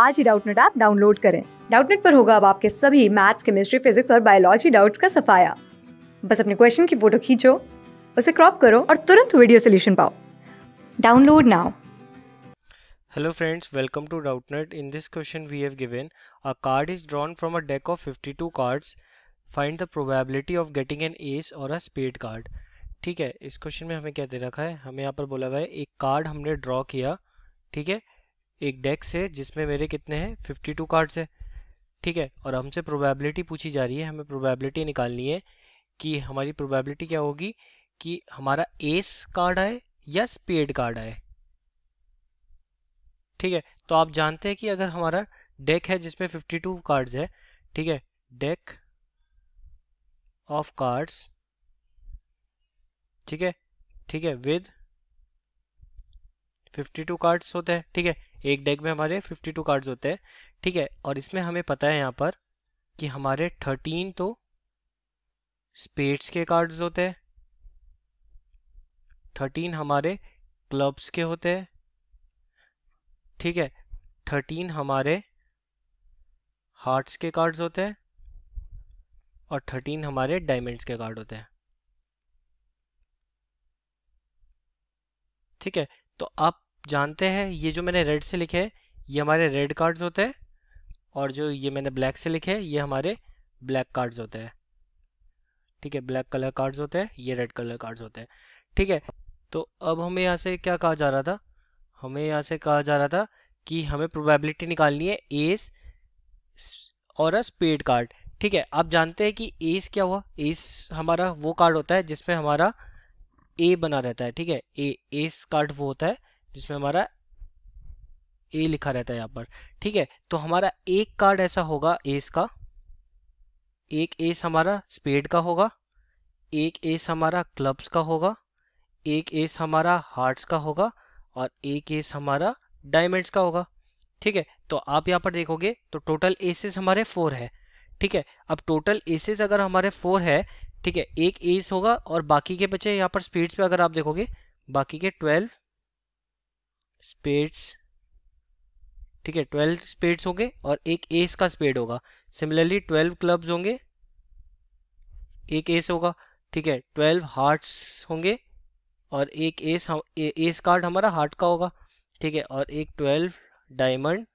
आज ही Doubtnut app download करें डाउटनेट पर होगा अब आपके सभी मैथ्स केमिस्ट्री फिजिक्स और बायोलॉजी डाउट्स का सफाया बस अपने क्वेश्चन की फोटो खींचो उसे क्रॉप करो और तुरंत वीडियो सोल्यूशन पाओ download now hello friends welcome to Doubtnut in this question we have given a card is drawn from a deck of 52 cards find the probability of getting an ace और a spade card ठीक है इस question में हमें क्या दे रखा है हमें यहाँ पर बोला हुआ है एक कार्ड हमने ड्रॉ किया ठीक है एक डेक्स है जिसमें मेरे कितने हैं फिफ्टी टू कार्ड्स है ठीक है और हमसे प्रोबेबिलिटी पूछी जा रही है हमें प्रोबेबिलिटी निकालनी है कि हमारी प्रोबेबिलिटी क्या होगी कि हमारा एस कार्ड आए या स्पेड कार्ड आए ठीक है तो आप जानते हैं कि अगर हमारा डेक है जिसमें 52 कार्ड्स है ठीक है डेक ऑफ कार्ड्स ठीक है ठीक है विद 52 कार्ड्स होते हैं ठीक है एक डेक में हमारे 52 कार्ड्स होते हैं ठीक है और इसमें हमें पता है यहाँ पर कि हमारे 13 तो स्पेड्स के कार्ड्स होते हैं 13 हमारे क्लब्स के होते हैं ठीक है 13 हमारे हार्ट्स के कार्ड्स होते हैं और 13 हमारे डायमंड्स के कार्ड होते हैं ठीक है तो आप जानते हैं ये जो मैंने रेड से लिखे हैं ये हमारे रेड कार्ड्स होते हैं और जो ये मैंने ब्लैक से लिखे हैं ये हमारे ब्लैक कार्ड्स होते हैं ठीक है ब्लैक कलर कार्ड्स होते हैं ये रेड कलर कार्ड्स होते हैं ठीक है तो अब हमें यहाँ से क्या कहा जा रहा था हमें यहाँ से कहा जा रहा था कि हमें प्रोबेबिलिटी निकालनी है एस और अ स्पेड कार्ड ठीक है आप जानते हैं कि एस क्या हुआ एस हमारा वो कार्ड होता है जिसमें हमारा ए बना रहता है ठीक है ए एस कार्ड वो होता है जिसमें हमारा ए लिखा रहता है यहाँ पर ठीक है तो हमारा एक कार्ड ऐसा होगा एस का एक एस हमारा स्पेड का होगा एक एस हमारा क्लब्स का होगा एक एस हमारा हार्ट्स का होगा और एक एस हमारा डायमंड्स का होगा ठीक है तो आप यहाँ पर देखोगे तो टोटल एसेस हमारे फोर है ठीक है अब टोटल एसेस अगर हमारे फोर है ठीक है एक एस होगा और बाकी के बचे यहाँ पर स्पीड्स पे अगर आप देखोगे बाकी के ट्वेल्व स्पेड्स ठीक है ट्वेल्व स्पेड्स होंगे और एक एस का स्पेड होगा सिमिलरली ट्वेल्व क्लब्स होंगे एक एस होगा ठीक है ट्वेल्व हार्ट्स होंगे और एक एस हम एस कार्ड हमारा हार्ट का होगा ठीक है और एक ट्वेल्व डायमंड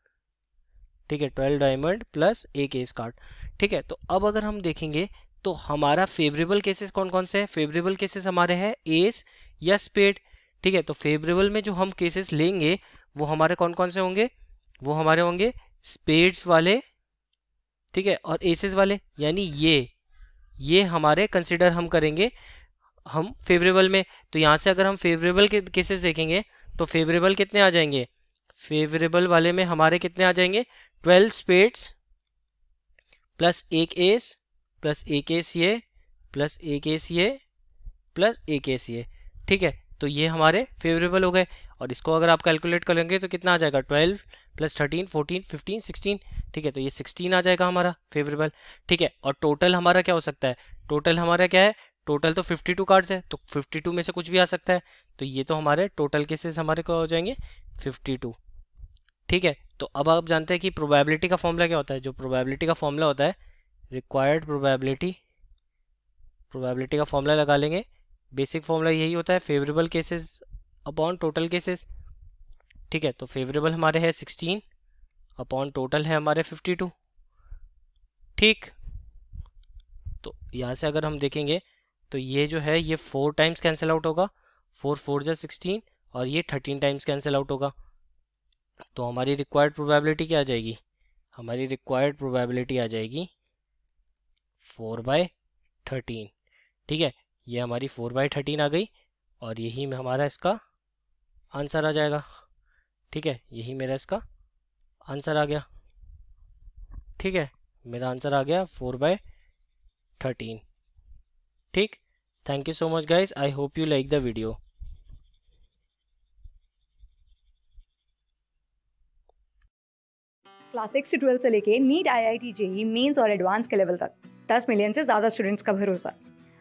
ठीक है ट्वेल्व डायमंड प्लस एक एस कार्ड ठीक है तो अब अगर हम देखेंगे तो हमारा फेवरेबल केसेस कौन कौन से हैं फेवरेबल केसेस हमारे हैं एस या स्पेड ठीक है तो फेवरेबल में जो हम केसेस लेंगे वो हमारे कौन कौन से होंगे वो हमारे होंगे स्पेड्स वाले ठीक है और एसेस वाले यानी ये ये हमारे कंसिडर हम करेंगे हम फेवरेबल में तो यहाँ से अगर हम फेवरेबल के केसेस देखेंगे तो फेवरेबल कितने आ जाएंगे फेवरेबल वाले में हमारे कितने आ जाएंगे ट्वेल्व स्पेड्स प्लस एक एस प्लस एक एस ये प्लस एक एस ये प्लस एक एस ये ठीक है तो ये हमारे फेवरेबल हो गए और इसको अगर आप कैलकुलेट करेंगे तो कितना आ जाएगा twelve plus thirteen fourteen fifteen sixteen ठीक है तो ये सिक्सटीन आ जाएगा हमारा फेवरेबल ठीक है और टोटल हमारा क्या हो सकता है टोटल हमारा क्या है टोटल तो 52 कार्ड्स है तो 52 में से कुछ भी आ सकता है तो ये तो हमारे टोटल केसेस हमारे क्या हो जाएंगे टू ठीक है तो अब आप जानते हैं कि प्रोबेबिलिटी का फॉर्मूला क्या होता है जो प्रोबेबिलिटी का फॉर्मूला होता है रिक्वायर्ड प्रोबेबिलिटी प्रोबेबिलिटी का फॉर्मूला लगा लेंगे बेसिक फॉर्मूला यही होता है favourable cases upon total cases ठीक है तो फेवरेबल हमारे है सिक्सटीन अपॉन टोटल है हमारे फिफ्टी टू ठीक तो यहाँ से अगर हम देखेंगे तो ये जो है ये फोर टाइम्स कैंसिल आउट होगा फोर फोर जो सिक्सटीन और ये थर्टीन टाइम्स कैंसिल आउट होगा तो हमारी रिक्वायर्ड प्रोबेबिलिटी क्या आ जाएगी हमारी रिक्वायर्ड प्रोबेबिलिटी आ जाएगी फोर बाय थर्टीन ठीक है ये हमारी फोर बाई थर्टीन आ गई और यही में हमारा इसका आंसर आ जाएगा ठीक है यही मेरा इसका आंसर आ गया ठीक है मेरा आंसर आ गया फोर बाय थर्टीन ठीक thank you so much guys I hope you like the video class six से ट्वेल्थ से लेके NEET I I T JEE mains और एडवांस के लेवल तक दस मिलियन से ज़्यादा स्टूडेंट्स का भरोसा